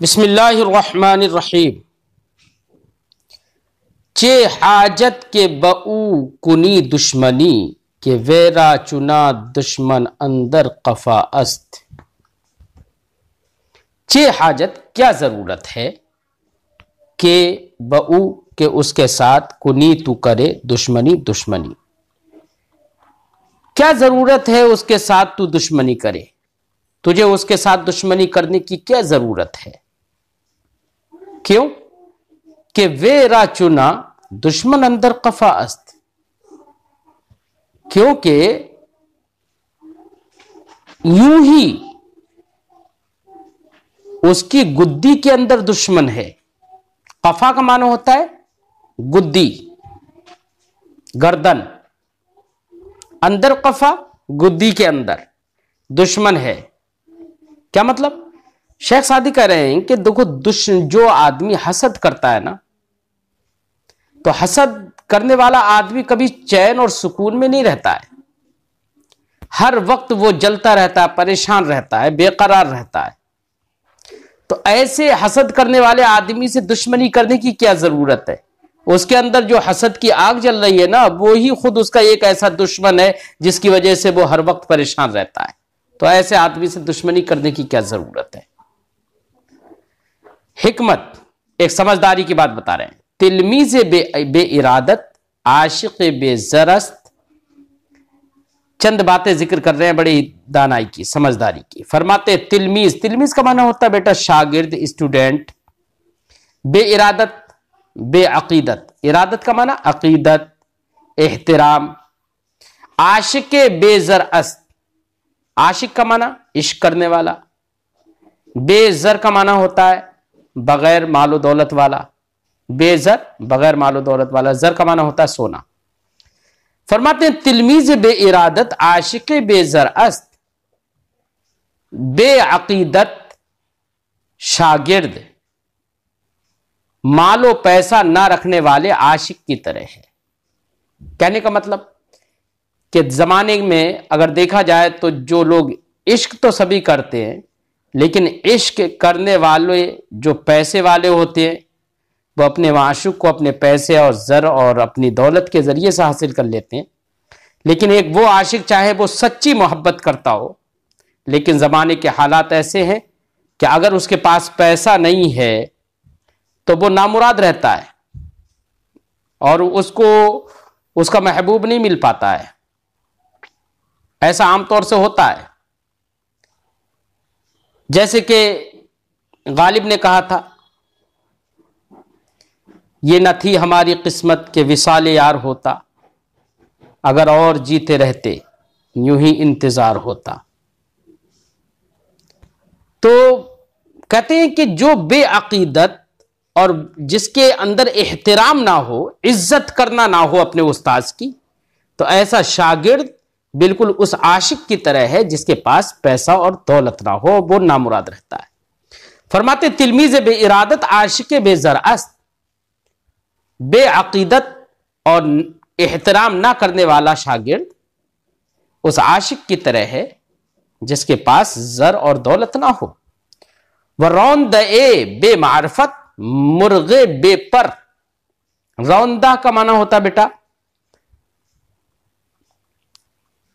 बिस्मिल्लाहिर्रहमानिर्रहीम चे हाजत के बऊ कुनी दुश्मनी के वेरा चुना दुश्मन अंदर कफा अस्त चे हाजत क्या ज़रूरत है के बऊ के उसके साथ कुनी तू करे दुश्मनी दुश्मनी क्या ज़रूरत है उसके साथ तू दुश्मनी करे तुझे उसके साथ दुश्मनी करने की क्या ज़रूरत है क्यों कि वे रा दुश्मन अंदर कफा अस्त क्योंकि यूं ही उसकी गुद्दी के अंदर दुश्मन है कफा का मानो होता है गुद्दी गर्दन अंदर कफा गुद्दी के अंदर दुश्मन है क्या मतलब शेख शादी कह रहे हैं कि देखो दुश्मन जो आदमी हसद करता है ना तो हसद करने वाला आदमी कभी चैन और सुकून में नहीं रहता है हर वक्त वो जलता रहता है परेशान रहता है बेकरार रहता है तो ऐसे हसद करने वाले आदमी से दुश्मनी करने की क्या जरूरत है उसके अंदर जो हसद की आग जल रही है ना वो ही खुद उसका एक ऐसा दुश्मन है जिसकी वजह से वो हर वक्त परेशान रहता है तो ऐसे आदमी से दुश्मनी करने की क्या जरूरत है हिकमत एक समझदारी की बात बता रहे हैं तिलमीज बे, बे इरादत आशिक जरस्त चंद बातें जिक्र कर रहे हैं बड़ी दानाई की समझदारी की फरमाते तिलमीज तिलमीज का माना होता है बेटा शागिर्द स्टूडेंट बे इरादत अकीदत इरादत का माना अकीदत एहतराम आशिक बे जरअस्त आशिक का माना इश्क करने वाला बेजर का माना होता है बगैर मालो दौलत वाला बेजर बगैर मालो दौलत वाला जर का माना होता है सोना फरमाते हैं तिलमीज बे इरादत आशिक बेजर अस्त बेअकीदत शागिर्द मालो पैसा ना रखने वाले आशिक की तरह है कहने का मतलब कि जमाने में अगर देखा जाए तो जो लोग इश्क तो सभी करते हैं लेकिन इश्क करने वाले जो पैसे वाले होते हैं वो अपने माशुक को अपने पैसे और ज़र और अपनी दौलत के ज़रिए से हासिल कर लेते हैं लेकिन एक वो आशिक चाहे वो सच्ची मोहब्बत करता हो लेकिन ज़माने के हालात ऐसे हैं कि अगर उसके पास पैसा नहीं है तो वो नामुराद रहता है और उसको उसका महबूब नहीं मिल पाता है ऐसा आमतौर से होता है जैसे कि गालिब ने कहा था ये न थी हमारी किस्मत के विशाल यार होता अगर और जीते रहते यूं ही इंतजार होता तो कहते हैं कि जो बेअकीदत और जिसके अंदर एहतराम ना हो इज्जत करना ना हो अपने उस्ताद की तो ऐसा शागिर्द बिल्कुल उस आशिक की तरह है जिसके पास पैसा और दौलत ना हो वो नामुराद रहता है फरमाते तिलमीज बे इरादत आशिक बेजरास्त बेअकीदत और एहतराम ना करने वाला शागिर्द उस आशिक की तरह है जिसके पास जर और दौलत ना हो वह रौंद ए बे मार्फत मुर्गे बेपर रौंदा का माना होता बेटा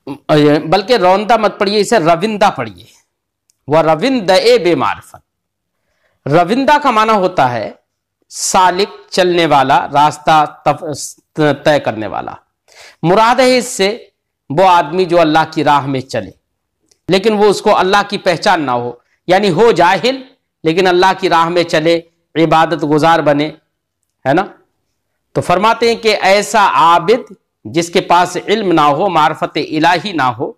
बल्कि रौंदा मत पढ़िए इसे रविंदा पढ़िए वह रविंद ए बेमारफत रविंदा का माना होता है सालिक चलने वाला रास्ता तय करने वाला मुराद है इससे वो आदमी जो अल्लाह की राह में चले लेकिन वो उसको अल्लाह की पहचान ना हो यानी हो जाहिल लेकिन अल्लाह की राह में चले इबादत गुजार बने है ना तो फरमाते हैं कि ऐसा आबिद जिसके पास इल्म ना हो मार्फत इलाही ना हो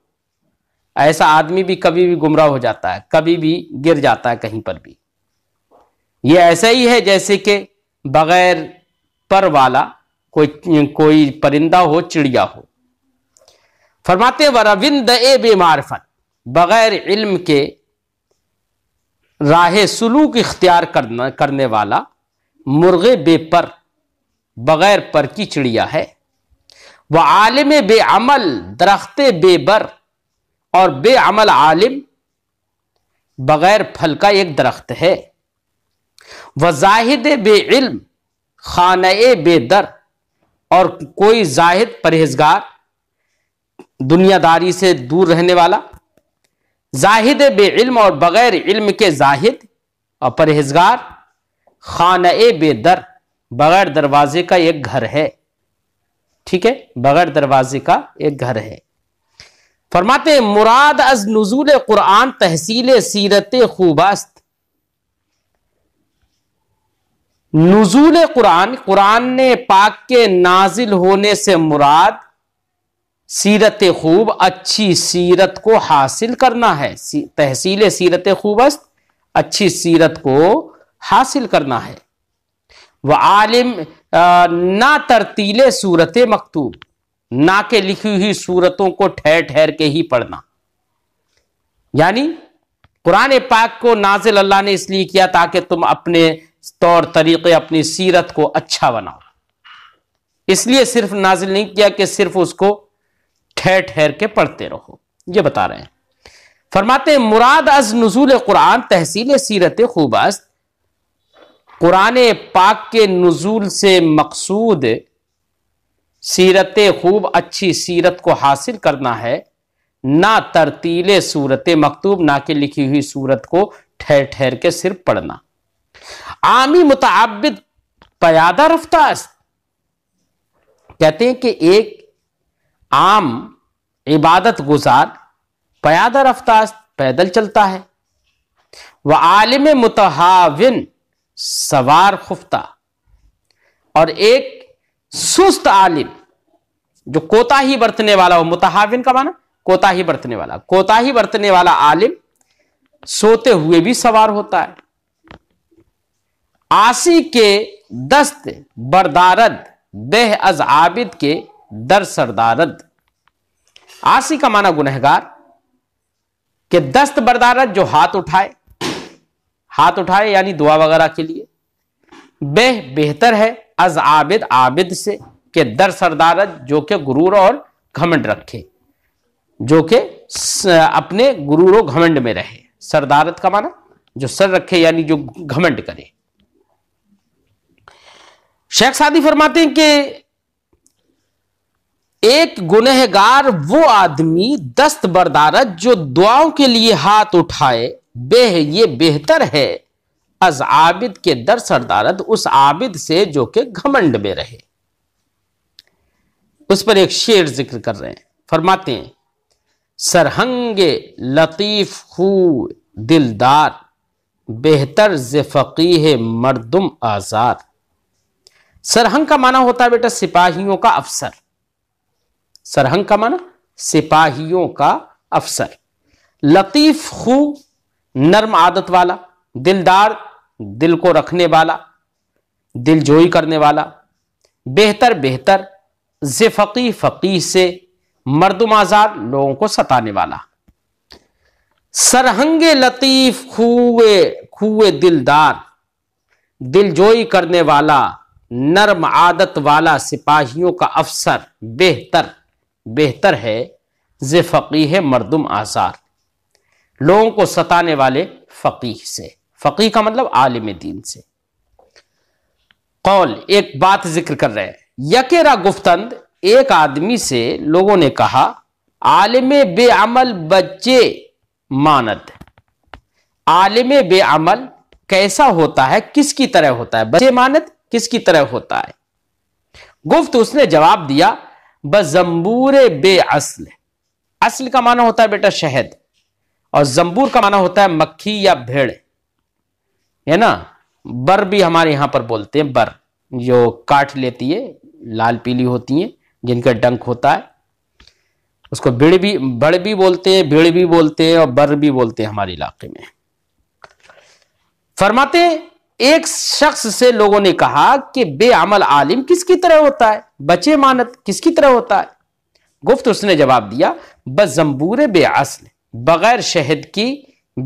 ऐसा आदमी भी कभी भी गुमराह हो जाता है कभी भी गिर जाता है कहीं पर भी ये ऐसा ही है जैसे कि बगैर पर वाला कोई कोई परिंदा हो चिड़िया हो फरमाते वरविंद ए बेमार्फत बगैर इल्म के राह सुलूक इख्तियार करना करने वाला मुर्गे बेपर बगैर पर की चिड़िया है व आलिम बेअमल दरख्त बेबर और बेअमल आलिम बगैर फल का एक दरख्त है व जाहिद बेम खान बेदर और कोई जाहिद परहेजगार दुनियादारी से दूर रहने वाला जाहिद बेइल्म और बगैर इल्म के जाहिद और परहेजगार खान बेदर बगैर दरवाजे का एक घर है ठीक है बगैर दरवाजे का एक घर है फरमाते मुराद अज नजूल कुरान तहसील सीरत खूबास्त नजूल कुरान कुरान ने पाक के नाजिल होने से मुराद सीरत खूब अच्छी सीरत को हासिल करना है तहसील सीरत खूबस्त अच्छी सीरत को हासिल करना है व आलिम ना तरतीले सूरत मकतूब ना के लिखी हुई सूरतों को ठहर ठहर के ही पढ़ना यानी कुरान पाक को नाजिल अल्लाह ने इसलिए किया ताकि तुम अपने तौर तरीके अपनी सीरत को अच्छा बनाओ इसलिए सिर्फ नाजिल नहीं किया कि सिर्फ उसको ठहर ठहर के पढ़ते रहो ये बता रहे हैं फरमाते मुराद अज नजूल कुरान तहसील सीरत खूबस्त कुरान पाक के नजूल से मकसूद सीरत खूब अच्छी सीरत को हासिल करना है ना तरतीले सूरत मकतूब ना कि लिखी हुई सूरत को ठहर ठहर के सिर्फ पढ़ना आमी मुताबिद पयादा रफ्ता कहते हैं कि एक आम इबादत गुजार पयादा रफ्ता पैदल चलता है वह आलिम मुतहाविन सवार खुफ्ता और एक सुस्त आलिम जो कोताही बरतने वाला हो मुतहाविन का माना कोताही बरतने वाला कोताही बरतने वाला आलिम सोते हुए भी सवार होता है आसी के दस्त बरदारद बेह अज आबिद के दर सरदारद आसी का माना गुनहगार के दस्त बरदारद जो हाथ उठाए हाथ उठाए यानी दुआ वगैरह के लिए बेह बेहतर है अज आबिद आबिद से के दर सरदार जो कि गुरूर और घमंड रखे जो कि अपने गुरूर और घमंड में रहे सरदारत का माना जो सर रखे यानी जो घमंड करे शेख सादी फरमाते हैं कि एक गुनहगार वो आदमी दस्त बरदारत जो दुआओं के लिए हाथ उठाए बेह ये बेहतर है अज आबिद के दर सरदारत उस आबिद से जो कि घमंड में रहे उस पर एक शेर जिक्र कर रहे हैं फरमाते हैं सरहंगे लतीफ खू दिलदार बेहतर ज है मरदुम आजाद सरहंग का माना होता है बेटा सिपाहियों का अफसर सरहंग का माना सिपाहियों का अफसर लतीफ खू नर्म आदत वाला दिलदार दिल को रखने वाला दिलजोई करने वाला बेहतर बेहतर ज़फ़ी फ़की से मर्दम आज़ाद लोगों को सताने वाला सरहंगे लतीफ़ खूए खूए दिलदार दिलजोई करने वाला नर्म आदत वाला सिपाहियों का अफसर बेहतर बेहतर है फ़की है मर्दम आज़ार लोगों को सताने वाले फ़कीह से फ़कीह का मतलब आलिम दीन से कौल एक बात जिक्र कर रहे हैं यकेरा गुफ्तंद एक आदमी से लोगों ने कहा आलिम बेअमल बच्चे मानद आलिम बेअमल कैसा होता है किसकी तरह होता है बच्चे मानद किसकी तरह होता है गुफ्त उसने जवाब दिया बजम्बूर बे असल असल का माना होता है बेटा शहद और जंबूर का माना होता है मक्खी या भेड़ है ना बर भी हमारे यहां पर बोलते हैं बर जो काट लेती है लाल पीली होती है जिनका डंक होता है उसको बिड़ भी बड़ भी बोलते हैं भीड़ भी बोलते हैं और बर भी बोलते हैं हमारे इलाके में फरमाते एक शख्स से लोगों ने कहा कि बेअमल आलिम किसकी तरह होता है बचे मानत किसकी तरह होता है गुफ्त उसने जवाब दिया बजम्बूर बेअसल बगैर शहद की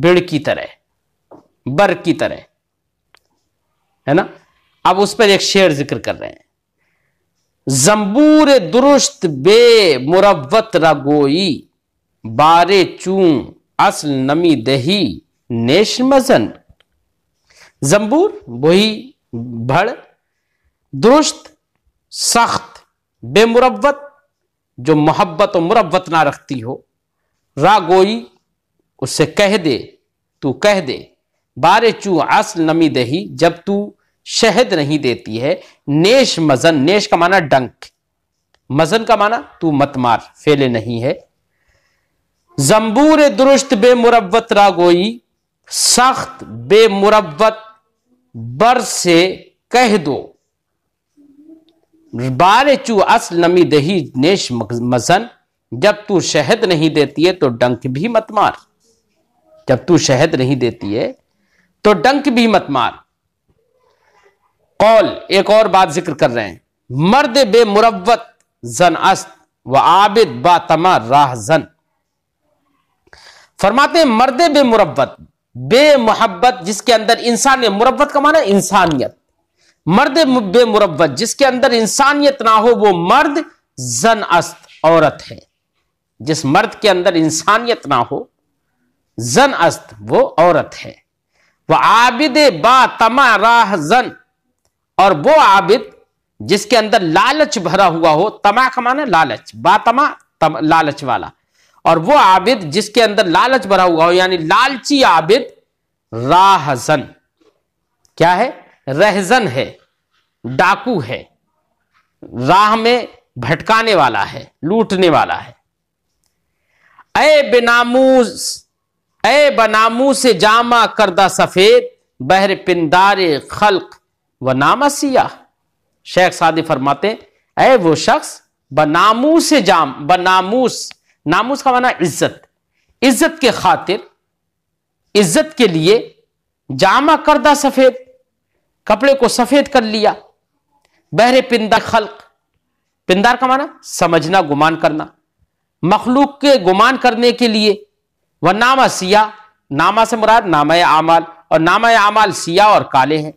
बिड़ की तरह बर की तरह है ना अब उस पर एक शेर जिक्र कर रहे हैं जंबूर दुरुस्त बे मुरवत रगोई बारे चूं असल नमी दही नेश मजन जंबूर वही भड़ दुरुस्त सख्त बेमुरवत जो मोहब्बत और मुरवत ना रखती हो रागोई उससे कह दे तू कह दे बारे चू असल नमी दही जब तू शहद नहीं देती है नेश मजन नेश का माना डंक मजन का माना तू मत मार फेले नहीं है जम्बूर दुरुस्त बेमुरवत रागोई सख्त बेमुरवत बर से कह दो बारे चू असल नमी दही नेश मजन जब तू शहद नहीं देती है तो डंक भी मत मार जब तू शहद नहीं देती है तो डंक भी मत मार कौल एक और बात जिक्र कर रहे हैं मर्द बे मुरवत जन अस्त व आबिद बातमा राह जन फरमाते बे मुरवत बे मोहब्बत जिसके अंदर इंसान मुरवत का माना इंसानियत मर्द मुरवत जिसके अंदर इंसानियत ना हो वो मर्द जन अस्त औरत है जिस मर्द के अंदर इंसानियत ना हो जन अस्त वो औरत है वह आबिद बा तमा राह जन और वो आबिद जिसके अंदर लालच भरा हुआ हो तमा का माना लालच तमा तम, लालच वाला और वो आबिद जिसके अंदर लालच भरा हुआ हो यानी लालची आबिद राहजन क्या है रहजन है डाकू है राह में भटकाने वाला है लूटने वाला है ए बेनामूज ए बनामू से जामा करदा सफेद बहर पिंदार खल्क व नामा सिया शेख सादी फरमाते ए वो शख्स बनामू से जाम बनामूस नामूस का माना इज्जत इज्जत के खातिर इज्जत के लिए जामा करदा सफेद कपड़े को सफेद कर लिया बहरे पिंदा खल्क पिंदार का माना समझना गुमान करना मखलूक के गुमान करने के लिए वह नामा सिया नामा से मुराद नामा आमाल और नामा आमाल सिया और काले हैं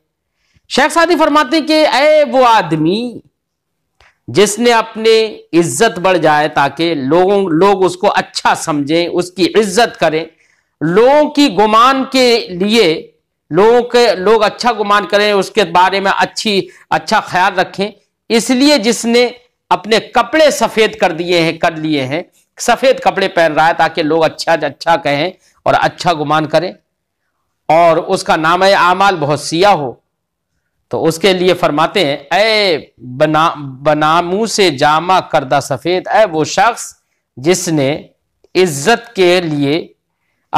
शेख सादी फरमाते कि अय वो आदमी जिसने अपने इज्जत बढ़ जाए ताकि लोगों लोग उसको अच्छा समझें उसकी इज्जत करें लोगों की गुमान के लिए लोगों के लोग अच्छा गुमान करें उसके बारे में अच्छी अच्छा ख्याल रखें इसलिए जिसने अपने कपड़े सफेद कर दिए हैं कर लिए हैं सफेद कपड़े पहन रहा है ताकि लोग अच्छा अच्छा कहें और अच्छा गुमान करें और उसका नाम है आमाल बहुत सिया हो तो उसके लिए फरमाते हैं ए बना बनामू से जामा करदा सफेद ए वो शख्स जिसने इज्जत के लिए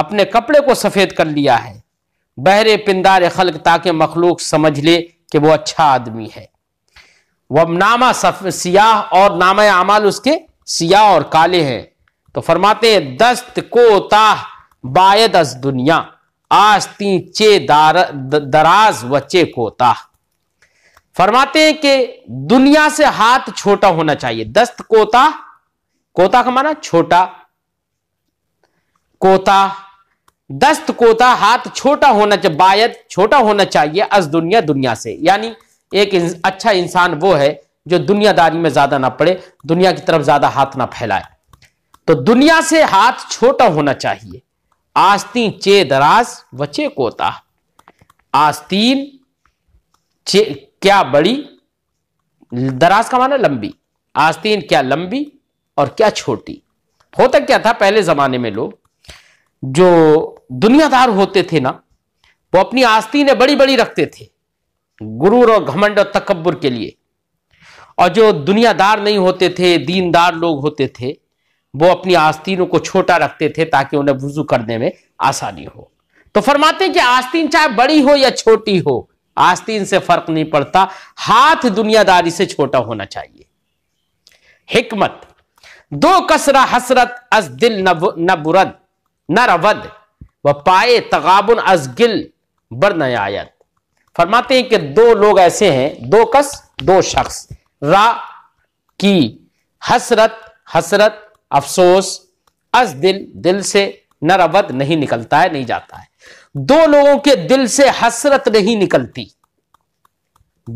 अपने कपड़े को सफेद कर लिया है बहरे पिंदार खलक ताकि मखलूक समझ ले कि वो अच्छा आदमी है नामा सफ सियाह और नामा अमाल उसके सियाह और काले हैं तो फरमाते हैं दस्त को ताह बायद अस दुनिया आस्ती चे दार, दराज वचे कोता फरमाते हैं कि दुनिया से हाथ छोटा होना चाहिए दस्त कोता कोता का माना छोटा कोता दस्त कोता हाथ छोटा होना चाहिए बायद छोटा होना चाहिए अस दुनिया दुनिया से यानी एक इन, अच्छा इंसान वो है जो दुनियादारी में ज्यादा ना पड़े दुनिया की तरफ ज्यादा हाथ ना फैलाए तो दुनिया से हाथ छोटा होना चाहिए आस्तीन चे दराज वचे कोता आस्तीन चे क्या बड़ी दराज का माना लंबी आस्तीन क्या लंबी और क्या छोटी होता क्या था पहले जमाने में लोग जो दुनियादार होते थे ना वो अपनी आस्तीनें बड़ी बड़ी रखते थे गुरूर और घमंड और तकबर के लिए और जो दुनियादार नहीं होते थे दीनदार लोग होते थे वो अपनी आस्तीनों को छोटा रखते थे ताकि उन्हें वजू करने में आसानी हो तो फरमाते कि आस्तीन चाहे बड़ी हो या छोटी हो आस्तीन से फर्क नहीं पड़ता हाथ दुनियादारी से छोटा होना चाहिए हिकमत दो कसरा हसरत अज दिल न रवद व पाए तगाबन अजगिल बर नयायत फरमाते हैं कि दो लोग ऐसे हैं दो कस दो शख्स रा की हसरत हसरत अफसोस अस दिल दिल से नरवत नहीं निकलता है नहीं जाता है दो लोगों के दिल से हसरत नहीं निकलती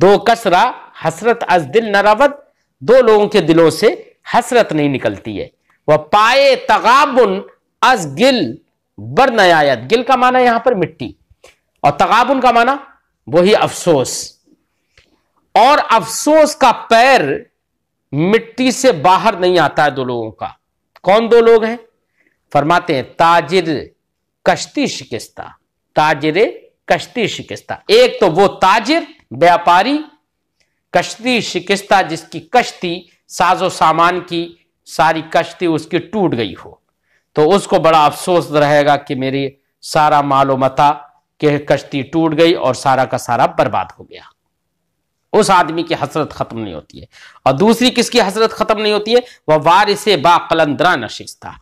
दो कसरा हसरत अस दिल नरवद दो लोगों के दिलों से हसरत नहीं निकलती है वह पाए तगाबुन अस गिल बर नयायत गिल का माना यहां पर मिट्टी और तगाबुन का माना वही अफसोस और अफसोस का पैर मिट्टी से बाहर नहीं आता है दो लोगों का कौन दो लोग हैं फरमाते हैं ताजिर कश्ती शिकस्ता ताजिर कश्ती शिकस्ता एक तो वो ताजिर व्यापारी कश्ती शिकस्ता जिसकी कश्ती साजो सामान की सारी कश्ती उसकी टूट गई हो तो उसको बड़ा अफसोस रहेगा कि मेरी सारा मालूमता कि कश्ती टूट गई और सारा का सारा बर्बाद हो गया उस आदमी की हसरत खत्म नहीं होती है और दूसरी किसकी हसरत खत्म नहीं होती है वह वारिस बाकलंदरा नशिस्ता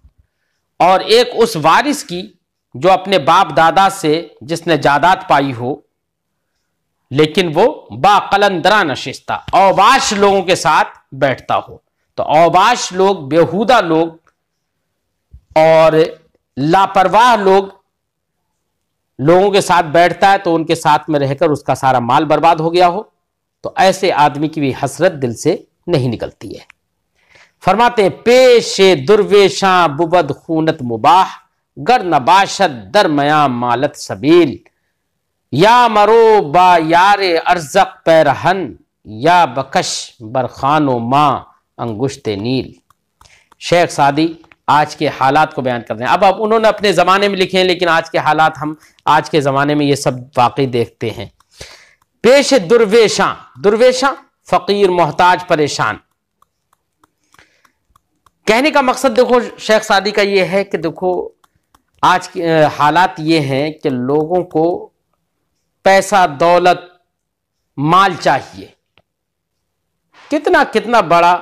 और एक उस वारिस की जो अपने बाप दादा से जिसने जायदाद पाई हो लेकिन वो बालंदरा नशिस्ता अवबाश लोगों के साथ बैठता हो तो अवबाश लोग बेहुदा लोग और लापरवाह लोग लोगों के साथ बैठता है तो उनके साथ में रहकर उसका सारा माल बर्बाद हो गया हो तो ऐसे आदमी की भी हसरत दिल से नहीं निकलती है फरमाते हैं पेशे दुर्वेशा बुबद खूनत मुबाह गर नबाशत दरमया मालत सबील या मरो बा यार अर्जक पैरहन या बकश बरखानो माँ अंगुश्ते नील शेख सादी आज के हालात को बयान कर रहे हैं अब अब उन्होंने अपने ज़माने में लिखे हैं लेकिन आज के हालात हम आज के ज़माने में ये सब वाकई देखते हैं पेश दुर्वेशा दुर्वेशा फ़कीर मोहताज परेशान कहने का मकसद देखो शेख सादी का ये है कि देखो आज के हालात ये हैं कि लोगों को पैसा दौलत माल चाहिए कितना कितना बड़ा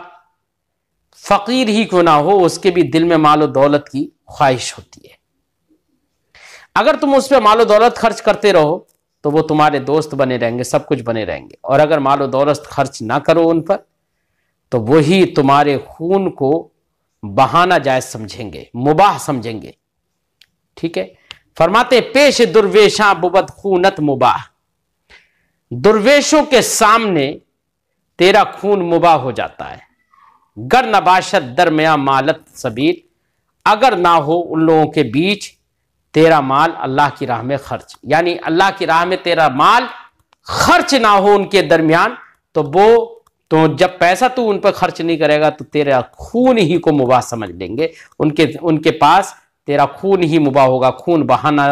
फ़कीर ही क्यों ना हो उसके भी दिल में माल और दौलत की ख्वाहिश होती है अगर तुम उस पर माल और दौलत खर्च करते रहो तो वो तुम्हारे दोस्त बने रहेंगे सब कुछ बने रहेंगे और अगर माल और दौलत खर्च ना करो उन पर तो वही तुम्हारे खून को बहाना जायज समझेंगे मुबाह समझेंगे ठीक है फरमाते पेश दुर्वेशा बुबत खूनत मुबाह दुर्वेशों के सामने तेरा खून मुबाह हो जाता है गर नबाशत दरमिया मालत सबीर अगर ना हो उन लोगों के बीच तेरा माल अल्लाह की राह में खर्च यानी अल्लाह की राह में तेरा माल खर्च ना हो उनके दरमियान तो वो तो जब पैसा तू उन पर खर्च नहीं करेगा तो तेरा खून ही को मुबा समझ लेंगे उनके उनके पास तेरा खून ही मुबा होगा खून बहाना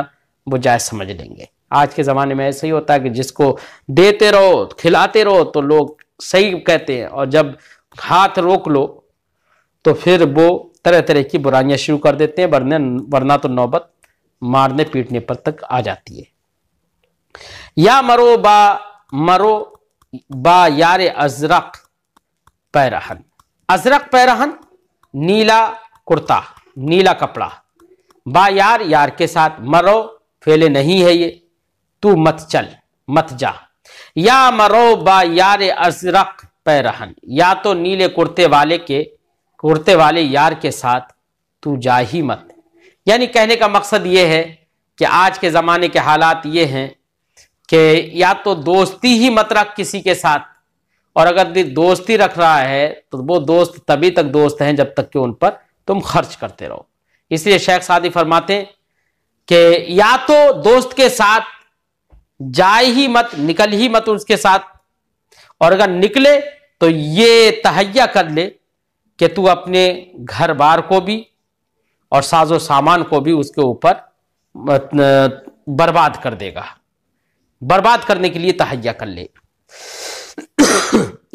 वो जायज़ समझ लेंगे आज के ज़माने में ऐसा ही होता है कि जिसको देते रहो खिलाते रहो तो लोग सही कहते हैं और जब हाथ रोक लो तो फिर वो तरह तरह की बुराइयां शुरू कर देते हैं वरने वरना तो नौबत मारने पीटने पर तक आ जाती है या मरो बा मरो बा यार अजरक पैरहन अजरक पैरहन नीला कुर्ता नीला कपड़ा बा यार यार के साथ मरो फेले नहीं है ये तू मत चल मत जा या मरो बा यार अजरक पैरहन या तो नीले कुर्ते वाले के कुर्ते वाले यार के साथ तू जा ही मत यानी कहने का मकसद ये है कि आज के ज़माने के हालात ये हैं कि या तो दोस्ती ही मत रख किसी के साथ और अगर दोस्ती रख रहा है तो वो दोस्त तभी तक दोस्त हैं जब तक कि उन पर तुम खर्च करते रहो इसलिए शेख सादी फरमाते हैं कि या तो दोस्त के साथ जाए ही मत निकल ही मत उसके साथ और अगर निकले तो ये तहैया कर ले कि तू अपने घर बार को भी और साजो सामान को भी उसके ऊपर बर्बाद कर देगा बर्बाद करने के लिए तहैया कर ले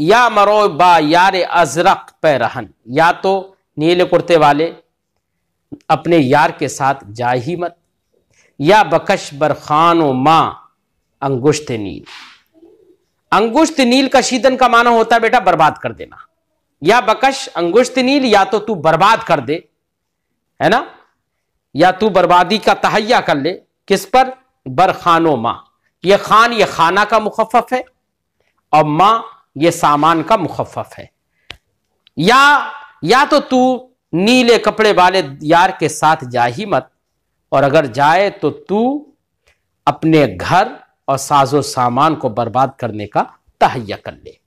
या मरो बा यार अजरक पैरहन या तो नीले कुर्ते वाले अपने यार के साथ जा ही मत या बकश बरखान माँ अंगुश्त नील अंगुष्ट नील का शीतन का माना होता है बेटा बर्बाद कर देना या बकश अंगुष्ट नील या तो तू बर्बाद कर दे है ना या तू बर्बादी का तहैया कर ले किस पर बर खानो माँ ये खान ये खाना का मुखफ है और माँ ये सामान का मुखफ है या या तो तू नीले कपड़े वाले यार के साथ जा ही मत और अगर जाए तो तू अपने घर और साजो सामान को बर्बाद करने का तहैया कर ले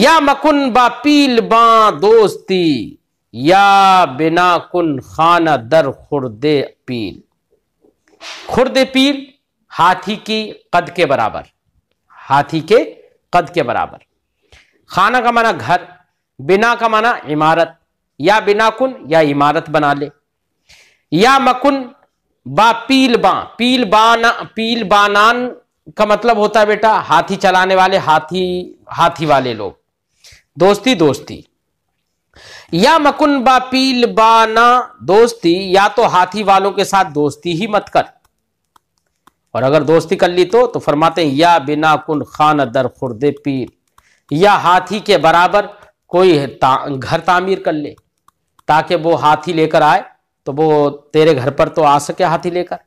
या मकुन पील बा दोस्ती या बिना कुन खाना दर खुर्दे पील खुर्दे पील हाथी की कद के बराबर हाथी के कद के बराबर खाना का माना घर बिना का माना इमारत या बिना कुन या इमारत बना ले या मकुन बा पील बा पील बाना पील बानान का मतलब होता है बेटा हाथी चलाने वाले हाथी हाथी वाले लोग दोस्ती दोस्ती या मकुन बा पील बाना दोस्ती या तो हाथी वालों के साथ दोस्ती ही मत कर और अगर दोस्ती कर ली तो तो फरमाते हैं या बिना कुन खान दर खुर्दे पीर या हाथी के बराबर कोई ता, घर तामीर कर ले ताकि वो हाथी लेकर आए तो वो तेरे घर पर तो आ सके हाथी लेकर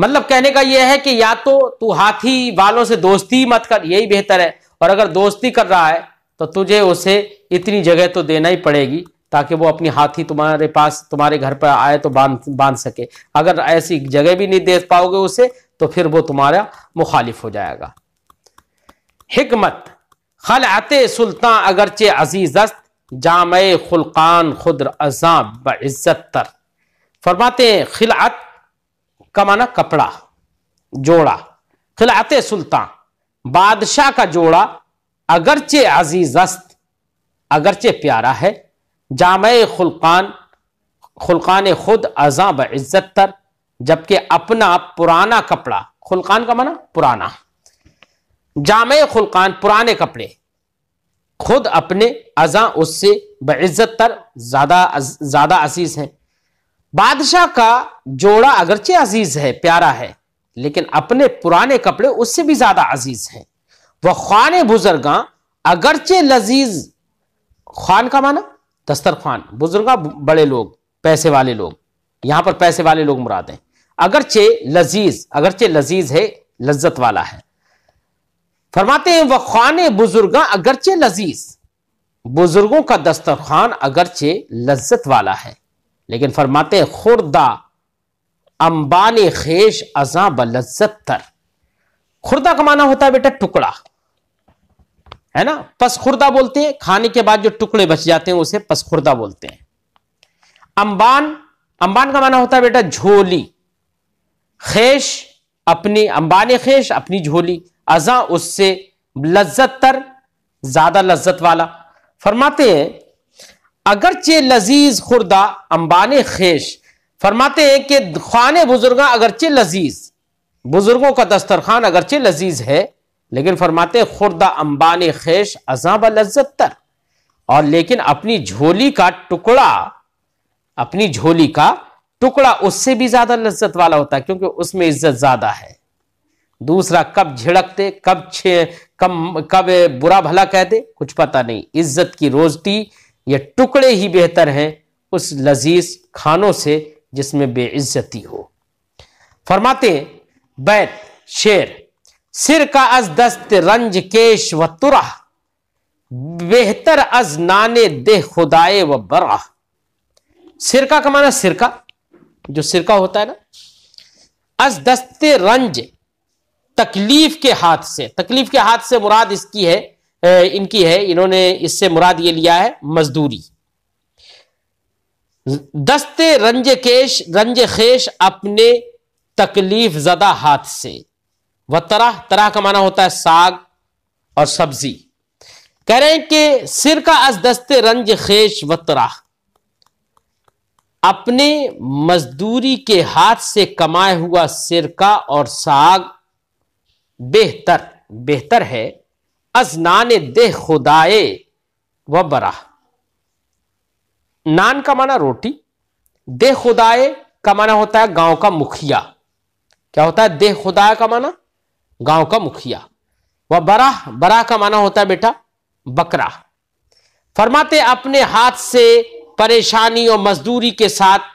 मतलब कहने का यह है कि या तो तू हाथी वालों से दोस्ती मत कर यही बेहतर है और अगर दोस्ती कर रहा है तो तुझे उसे इतनी जगह तो देना ही पड़ेगी ताकि वो अपनी हाथी तुम्हारे पास तुम्हारे घर पर आए तो बांध बांध सके अगर ऐसी जगह भी नहीं दे पाओगे उसे तो फिर वो तुम्हारा मुखालिफ हो जाएगा हिकमत आते सुल्तान अगरचे अजीजस्त जाम खुलकान खुद अजाम इज्जत तर फरमाते हैं खिलात का माना कपड़ा जोड़ा खिलात सुल्तान बादशाह का जोड़ा अगरचे अजीजस्त अगरचे प्यारा है जाम खुलकान खुलकान खुद अजा ब इज्जत तर जबकि अपना पुराना कपड़ा खुलकान का माना पुराना जाम खुलकान पुराने कपड़े खुद अपने अजा उससे बज़्ज़त तर ज़्यादा ज़्यादा अजीज हैं बादशाह का जोड़ा अगरचे अजीज है प्यारा है लेकिन अपने पुराने कपड़े उससे भी ज्यादा अजीज है वह खान बुजुर्गा अगरचे लजीज खान का माना दस्तरखान बुजुर्गा बड़े लोग पैसे वाले लोग यहां पर पैसे वाले लोग मुराद हैं अगरचे लजीज अगरचे लजीज है लज्जत वाला है फरमाते हैं वह खान बुजुर्गा अगरचे लजीज बुजुर्गों का दस्तरखान अगरचे लज्जत वाला है लेकिन फरमाते खुर्दा अम्बान खेश अजाब लज्जत तर खुर्दा का माना होता है बेटा टुकड़ा है ना पसखुर्दा बोलते हैं खाने के बाद जो टुकड़े बच जाते हैं उसे पसखुर्दा बोलते हैं अम्बान अम्बान का माना होता है बेटा झोली खेश अपनी अम्बान खेश अपनी झोली अजा उससे लज्जत तर ज्यादा लज्जत वाला फरमाते हैं अगरचे लजीज खुर्दा अंबान खेश फरमाते हैं कि खान बुजुर्ग अगरचे लजीज बुजुर्गों का दस्तरखान अगरचे लजीज है लेकिन फरमाते खुर्दा अंबान खेश अजाब लज्जत तर और लेकिन अपनी झोली का टुकड़ा अपनी झोली का टुकड़ा उससे भी ज्यादा लज्जत वाला होता है क्योंकि उसमें इज्जत ज्यादा है दूसरा कब झिड़कते कब कब कब बुरा भला कहते कुछ पता नहीं इज्जत की रोजती ये टुकड़े ही बेहतर हैं उस लजीज खानों से जिसमें बेइज्जती हो फरमाते बैत शेर सिर का अज दस्त रंज केश व तुरा बेहतर अज नाने दे खुदाए व बरा सिरका का माना सिरका जो सिरका होता है ना अज दस्त रंज तकलीफ के हाथ से तकलीफ के हाथ से मुराद इसकी है इनकी है इन्होंने इससे मुराद ये लिया है मजदूरी दस्ते रंज केश रंज खेश अपने तकलीफ जदा हाथ से व तरह तरह का माना होता है साग और सब्जी कह रहे हैं कि सिर का अस दस्ते रंज खेश व तरह अपने मजदूरी के हाथ से कमाए हुआ सिरका और साग बेहतर बेहतर है अजनान दे खुदाए व बराह नान का माना रोटी दे खुदाए का माना होता है गांव का मुखिया क्या होता है दे खुदाए का माना गांव का मुखिया व बराह बराह का माना होता है बेटा बकरा फरमाते अपने हाथ से परेशानी और मजदूरी के साथ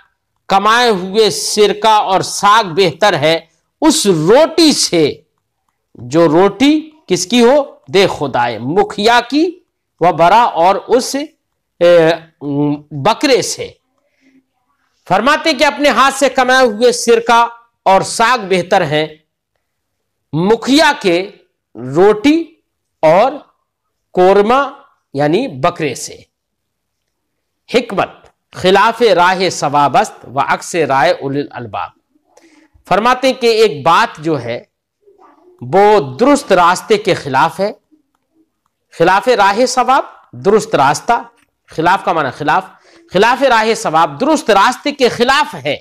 कमाए हुए सिरका और साग बेहतर है उस रोटी से जो रोटी किसकी हो दे खुदाए मुखिया की वह बरा और उस बकरे से फरमाते कि अपने हाथ से कमाए हुए सिरका और साग बेहतर है मुखिया के रोटी और कोरमा यानी बकरे से हिकमत खिलाफ राह सवाबस्त व अक्स राय उल अलबाब फरमाते कि एक बात जो है वो दुरुस्त रास्ते के खिलाफ है खिलाफ राह सवाब दुरुस्त रास्ता खिलाफ का माना खिलाफ खिलाफ राह सवाब दुरुस्त रास्ते के खिलाफ है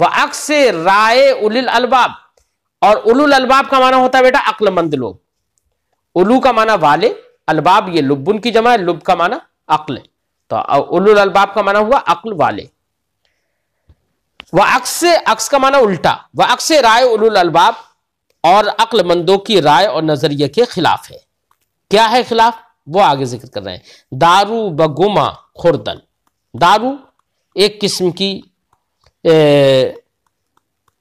वह अक्स राय उलिल अलबाब और उलुल अलबाब का माना होता है बेटा अक्लमंद लोग उलू का माना वाले अलबाब ये लुब्बुन की जमा है लुब का माना अक्ल तो उलुल अलबाब का माना हुआ अक्ल वाले वह अक्स अक्स का माना उल्टा वह अक्स राय उलुल अलबाब और अक्लमंदों की राय और नजरिए के खिलाफ है क्या है खिलाफ वो आगे जिक्र कर रहे हैं दारू बगुमा खुरदन दारू एक किस्म की ए,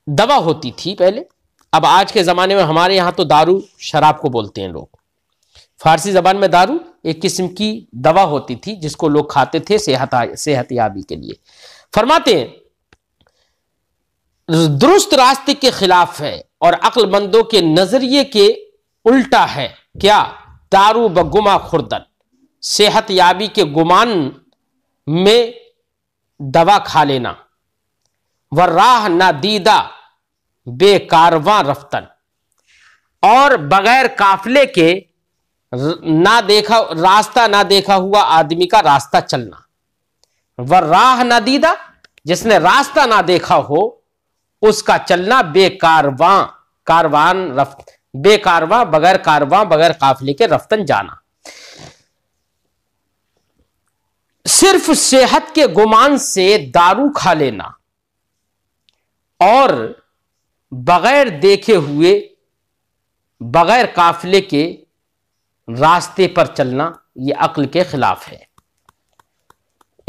दवा होती थी पहले अब आज के ज़माने में हमारे यहां तो दारू शराब को बोलते हैं लोग फारसी ज़बान में दारू एक किस्म की दवा होती थी जिसको लोग खाते थे सेहत सेहत याबी के लिए फरमाते हैं दुरुस्त रास्ते के खिलाफ है और अक्लमंदों के नजरिए के उल्टा है क्या दारू ब गुमा खुर्दन सेहत याबी के गुमान में दवा खा लेना व राह ना दीदा बेकारवा रफ्तन और बगैर काफले के ना देखा रास्ता ना देखा हुआ आदमी का रास्ता चलना व राह ना दीदा जिसने रास्ता ना देखा हो उसका चलना बेकारवा कारवान रफ्त बेकारवा बगैर कारवा बगैर काफिले के रफ्तन जाना सिर्फ सेहत के गुमान से दारू खा लेना और बगैर देखे हुए बगैर काफिले के रास्ते पर चलना यह अक्ल के खिलाफ है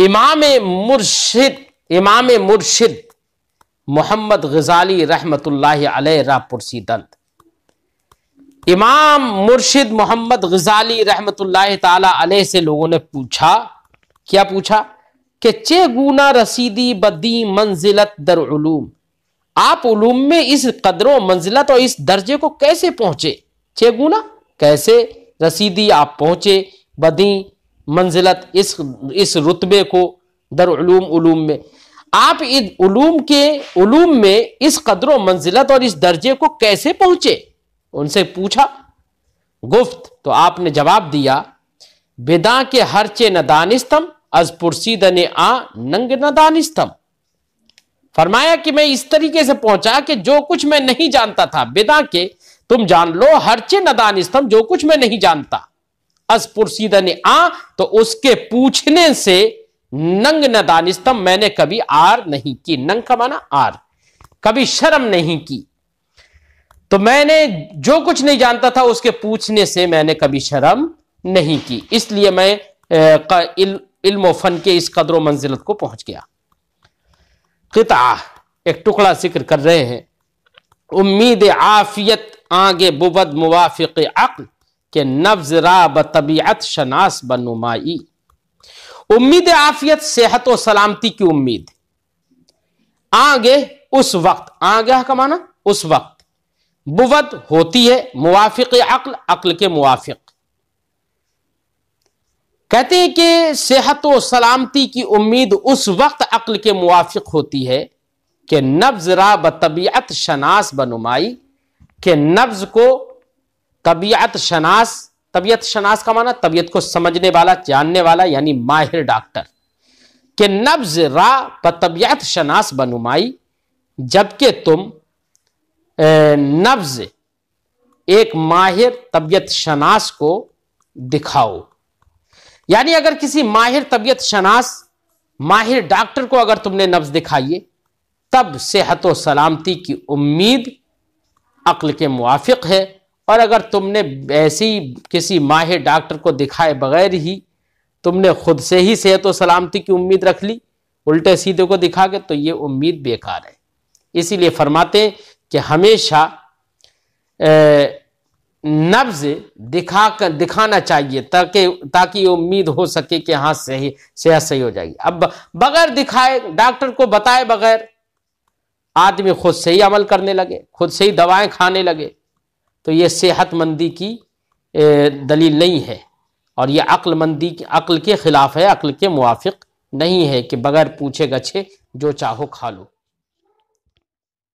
इमाम मुर्शिद इमाम मुर्शिद मोहम्मद गजाली रहमत रायपुर दंत इमाम मुर्शिद मोहम्मद गजाली रहमत ताला से लोगों ने पूछा क्या पूछा कि चे गुना रसीदी बदी मंजिलत दर उलूम आप उलूम में इस कदरों मंजिलत और इस दर्जे को कैसे पहुंचे चे गुना कैसे रसीदी आप पहुंचे बदी मंजिलत इस इस रुतबे को दर उलूम उलूम में आप इन उलूम के उलूम में इस कदर मंजिलत और इस दर्जे को कैसे पहुंचे उनसे पूछा गुफ्त तो आपने जवाब दिया बेदा के हरचे न दानिस्तम अज ने आ नंग न दानिस्तम फरमाया कि मैं इस तरीके से पहुंचा कि जो कुछ मैं नहीं जानता था बेदा के तुम जान लो हरचे न दानिस्तम जो कुछ मैं नहीं जानता अज पुरसीद ने आ तो उसके पूछने से नंग न दानिस्तम मैंने कभी आर नहीं की नंग का माना आर कभी शर्म नहीं की तो मैंने जो कुछ नहीं जानता था उसके पूछने से मैंने कभी शर्म नहीं की इसलिए मैं इल, इल्म फन के इस कदर मंजिलत को पहुंच गया किता एक टुकड़ा जिक्र कर रहे हैं उम्मीद आफियत आगे बुबद मुवाफिक अक्ल के नब्ज रा तबीयत शनास बनुमाई उम्मीद आफियत सेहत और सलामती की उम्मीद आगे उस वक्त आगे का कमाना उस वक्त बुवत होती है मुआफिक अक्ल अक्ल के मुआफिक कहते हैं कि सेहत और सलामती की उम्मीद उस वक्त अक्ल के मुआफिक होती है कि नब्ज रा बतबीत शनास बनुमाई के नब्ज को तबीयत शनास तबियत शनास का माना तबियत को समझने वाला जानने वाला यानी माहिर डॉक्टर के नब्ज रा बतबियत शनास बनुमाई जबकि तुम नब्ज एक माहिर तबियत शनास को दिखाओ यानी अगर किसी माहिर तबियत शनास माहिर डॉक्टर को अगर तुमने नब्ज दिखाइए तब सेहत व सलामती की उम्मीद अक्ल के मुआफ़ है और अगर तुमने ऐसी किसी माहिर डॉक्टर को दिखाए बगैर ही तुमने खुद से ही सेहत और सलामती की उम्मीद रख ली उल्टे सीधे को दिखा के तो ये उम्मीद बेकार है इसीलिए फरमाते कि हमेशा नब्ज दिखा कर दिखाना चाहिए ताकि ताकि उम्मीद हो सके कि हाँ सही सेहत सही हो जाएगी अब बगैर दिखाए डॉक्टर को बताए बगैर आदमी खुद से ही अमल करने लगे खुद से ही दवाएं खाने लगे तो ये सेहतमंदी की दलील नहीं है और ये अक्लमंदी की अक्ल के ख़िलाफ़ है अक्ल के मुआफ़ नहीं है कि बगैर पूछे गछे जो चाहो खा लो